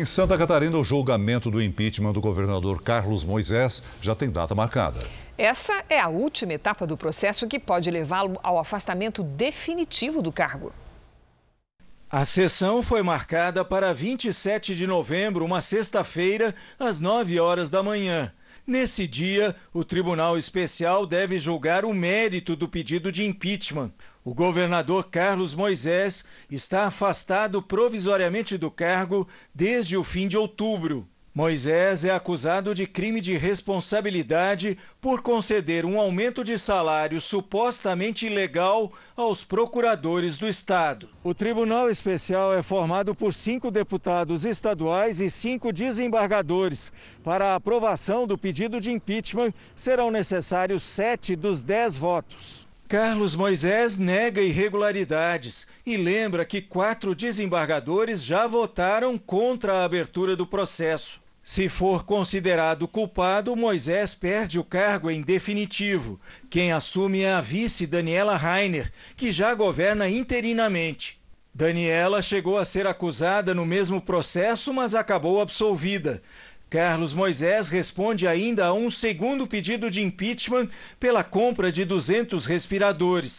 Em Santa Catarina, o julgamento do impeachment do governador Carlos Moisés já tem data marcada. Essa é a última etapa do processo que pode levá-lo ao afastamento definitivo do cargo. A sessão foi marcada para 27 de novembro, uma sexta-feira, às 9 horas da manhã. Nesse dia, o Tribunal Especial deve julgar o mérito do pedido de impeachment. O governador Carlos Moisés está afastado provisoriamente do cargo desde o fim de outubro. Moisés é acusado de crime de responsabilidade por conceder um aumento de salário supostamente ilegal aos procuradores do Estado. O Tribunal Especial é formado por cinco deputados estaduais e cinco desembargadores. Para a aprovação do pedido de impeachment, serão necessários sete dos dez votos. Carlos Moisés nega irregularidades e lembra que quatro desembargadores já votaram contra a abertura do processo. Se for considerado culpado, Moisés perde o cargo em definitivo. Quem assume é a vice Daniela Rainer, que já governa interinamente. Daniela chegou a ser acusada no mesmo processo, mas acabou absolvida. Carlos Moisés responde ainda a um segundo pedido de impeachment pela compra de 200 respiradores.